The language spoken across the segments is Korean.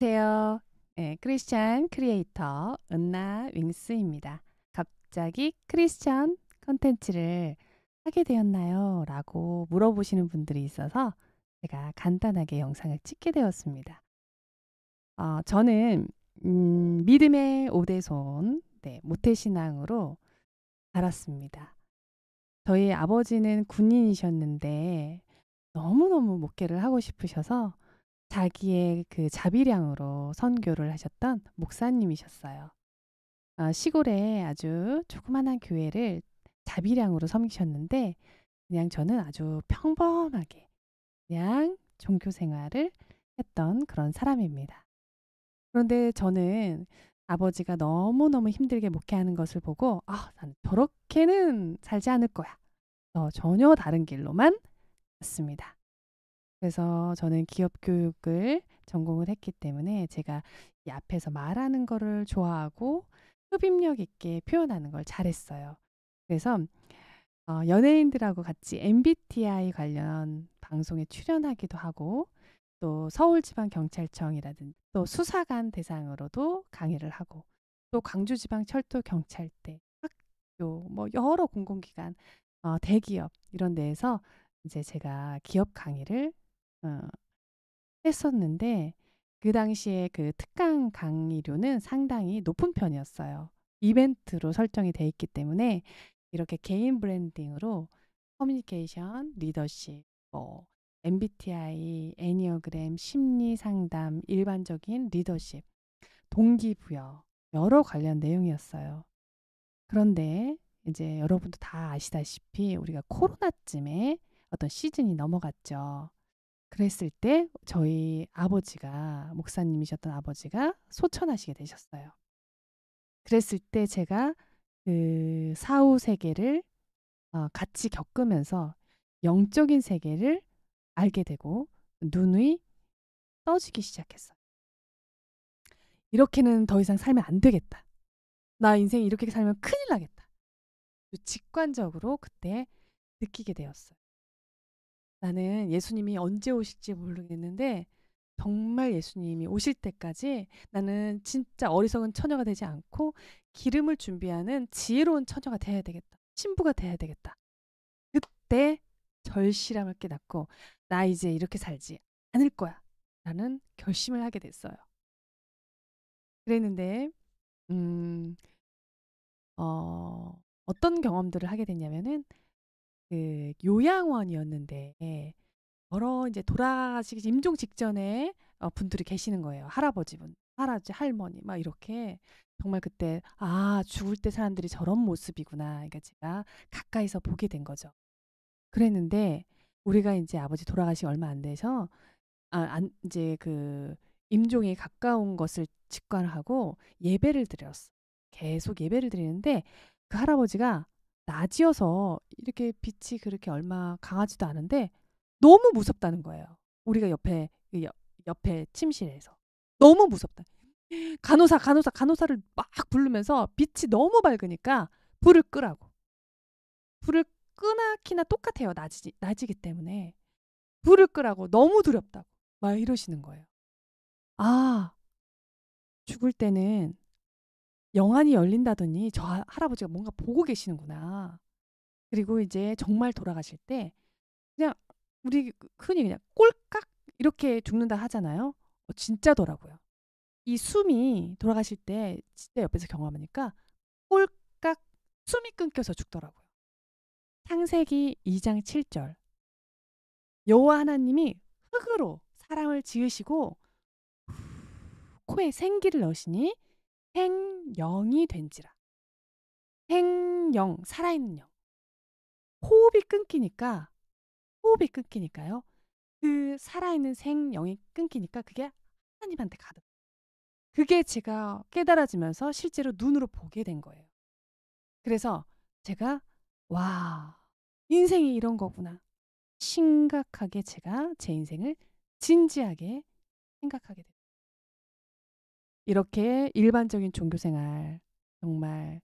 안녕하세요. 네, 크리스찬 크리에이터 은나 윙스입니다. 갑자기 크리스찬 컨텐츠를 하게 되었나요? 라고 물어보시는 분들이 있어서 제가 간단하게 영상을 찍게 되었습니다. 어, 저는 음, 믿음의 오대손 네, 모태신앙으로 자랐습니다. 저희 아버지는 군인이셨는데 너무너무 목회를 하고 싶으셔서 자기의 그 자비량으로 선교를 하셨던 목사님이셨어요. 아, 시골에 아주 조그만한 교회를 자비량으로 섬기셨는데 그냥 저는 아주 평범하게 그냥 종교 생활을 했던 그런 사람입니다. 그런데 저는 아버지가 너무너무 힘들게 목회하는 것을 보고 아, 나는 저렇게는 살지 않을 거야. 어, 전혀 다른 길로만 갔습니다. 그래서 저는 기업 교육을 전공을 했기 때문에 제가 이 앞에서 말하는 거를 좋아하고 흡입력 있게 표현하는 걸 잘했어요. 그래서 어, 연예인들하고 같이 MBTI 관련 방송에 출연하기도 하고 또 서울지방경찰청이라든지 또 수사관 대상으로도 강의를 하고 또 광주지방철도경찰대 학교 뭐 여러 공공기관 어, 대기업 이런 데에서 이제 제가 기업 강의를 어, 했었는데 그 당시에 그 특강 강의료는 상당히 높은 편이었어요. 이벤트로 설정이 돼 있기 때문에 이렇게 개인 브랜딩으로 커뮤니케이션, 리더십, 뭐 MBTI, 애니어그램, 심리 상담, 일반적인 리더십, 동기부여 여러 관련 내용이었어요. 그런데 이제 여러분도 다 아시다시피 우리가 코로나쯤에 어떤 시즌이 넘어갔죠. 그랬을 때 저희 아버지가 목사님이셨던 아버지가 소천하시게 되셨어요. 그랬을 때 제가 그 사후 세계를 어, 같이 겪으면서 영적인 세계를 알게 되고 눈이 떠지기 시작했어요. 이렇게는 더 이상 살면 안 되겠다. 나 인생 이렇게 살면 큰일 나겠다. 직관적으로 그때 느끼게 되었어요. 나는 예수님이 언제 오실지 모르겠는데 정말 예수님이 오실 때까지 나는 진짜 어리석은 처녀가 되지 않고 기름을 준비하는 지혜로운 처녀가 돼야 되겠다. 신부가 돼야 되겠다. 그때 절실함을 깨닫고 나 이제 이렇게 살지 않을 거야. 라는 결심을 하게 됐어요. 그랬는데 음, 어, 어떤 경험들을 하게 됐냐면은 그 요양원이었는데 여러 이제 돌아가시기 임종 직전에 어, 분들이 계시는 거예요. 할아버지분, 할아버지, 할머니 막 이렇게 정말 그때 아 죽을 때 사람들이 저런 모습이구나. 그러니까 제가 가까이서 보게 된 거죠. 그랬는데 우리가 이제 아버지 돌아가시 얼마 안 돼서 아, 안, 이제 그 임종이 가까운 것을 직관하고 예배를 드렸어. 계속 예배를 드리는데 그 할아버지가 낮이어서 이렇게 빛이 그렇게 얼마 강하지도 않은데 너무 무섭다는 거예요. 우리가 옆에 옆, 에 침실에서 너무 무섭다. 간호사 간호사 간호사를 막 부르면서 빛이 너무 밝으니까 불을 끄라고. 불을 끄나 키나 똑같아요. 낮이 낮이기 때문에 불을 끄라고 너무 두렵다고 막 이러시는 거예요. 아 죽을 때는 영안이 열린다더니 저 할아버지가 뭔가 보고 계시는구나. 그리고 이제 정말 돌아가실 때 그냥 우리 그, 흔히 그냥 꼴깍 이렇게 죽는다 하잖아요. 어, 진짜더라고요. 이 숨이 돌아가실 때 진짜 옆에서 경험하니까 꼴깍 숨이 끊겨서 죽더라고요. 창세기 2장 7절. 여호와 하나님이 흙으로 사람을 지으시고 코에 생기를 넣으시니 행영이 된지라. 행영, 살아있는 영. 호흡이 끊기니까, 호흡이 끊기니까요. 그 살아있는 생영이 끊기니까 그게 하나님한테 가득. 그게 제가 깨달아지면서 실제로 눈으로 보게 된 거예요. 그래서 제가, 와, 인생이 이런 거구나. 심각하게 제가 제 인생을 진지하게 생각하게 됐어요. 이렇게 일반적인 종교생활 정말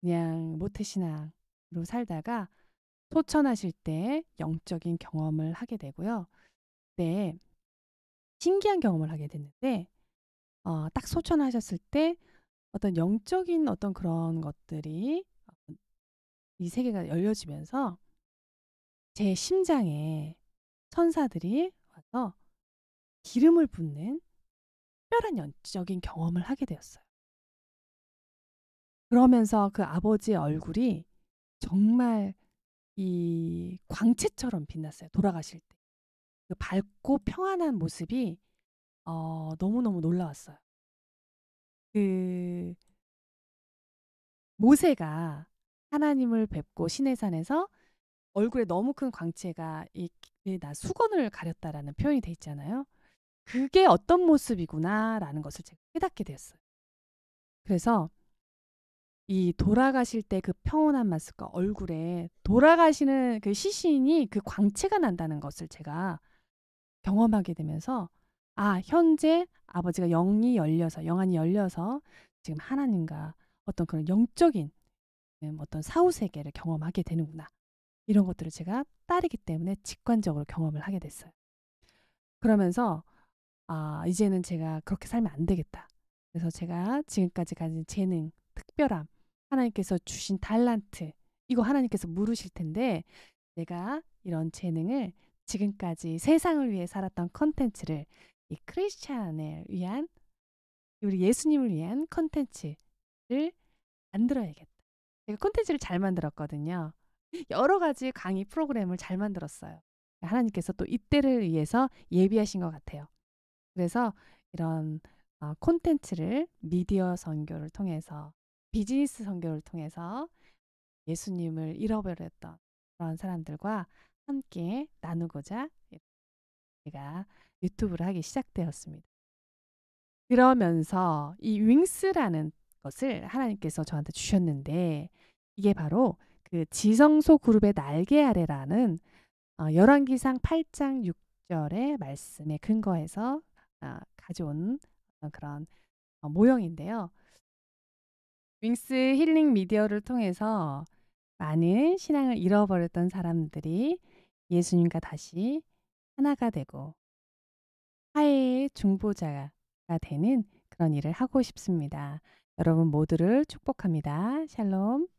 그냥 모태신앙으로 살다가 소천하실 때 영적인 경험을 하게 되고요. 네, 신기한 경험을 하게 됐는데 어, 딱 소천하셨을 때 어떤 영적인 어떤 그런 것들이 이 세계가 열려지면서 제 심장에 천사들이 와서 기름을 붓는 특별한 연적인 경험을 하게 되었어요. 그러면서 그 아버지의 얼굴이 정말 이 광채처럼 빛났어요. 돌아가실 때. 그 밝고 평안한 모습이 어, 너무너무 놀라웠어요. 그 모세가 하나님을 뵙고 시내산에서 얼굴에 너무 큰 광채가 이, 나 수건을 가렸다라는 표현이 돼 있잖아요. 그게 어떤 모습이구나라는 것을 제가 깨닫게 되었어요. 그래서 이 돌아가실 때 그 평온한 마스크 얼굴에 돌아가시는 그 시신이 그 광채가 난다는 것을 제가 경험하게 되면서 아 현재 아버지가 영이 열려서 영안이 열려서 지금 하나님과 어떤 그런 영적인 음, 어떤 사후 세계를 경험하게 되는구나 이런 것들을 제가 딸이기 때문에 직관적으로 경험을 하게 됐어요. 그러면서 아, 이제는 제가 그렇게 살면 안 되겠다. 그래서 제가 지금까지 가진 재능, 특별함, 하나님께서 주신 달란트, 이거 하나님께서 물으실 텐데, 내가 이런 재능을 지금까지 세상을 위해 살았던 컨텐츠를 이 크리스찬을 위한, 우리 예수님을 위한 컨텐츠를 만들어야겠다. 제가 컨텐츠를 잘 만들었거든요. 여러 가지 강의 프로그램을 잘 만들었어요. 하나님께서 또 이때를 위해서 예비하신 것 같아요. 그래서 이런 어, 콘텐츠를 미디어 선교를 통해서 비즈니스 선교를 통해서 예수님을 잃어버렸던 그런 사람들과 함께 나누고자 제가 유튜브를 하기 시작되었습니다. 그러면서 이 윙스라는 것을 하나님께서 저한테 주셨는데 이게 바로 그 지성소 그룹의 날개 아래라는 어, 열왕기상 8장 6절의 말씀에 근거해서 아, 가져온 어, 그런 어, 모형인데요. 윙스 힐링 미디어를 통해서 많은 신앙을 잃어버렸던 사람들이 예수님과 다시 하나가 되고 사회의 중보자가 되는 그런 일을 하고 싶습니다. 여러분 모두를 축복합니다. 샬롬.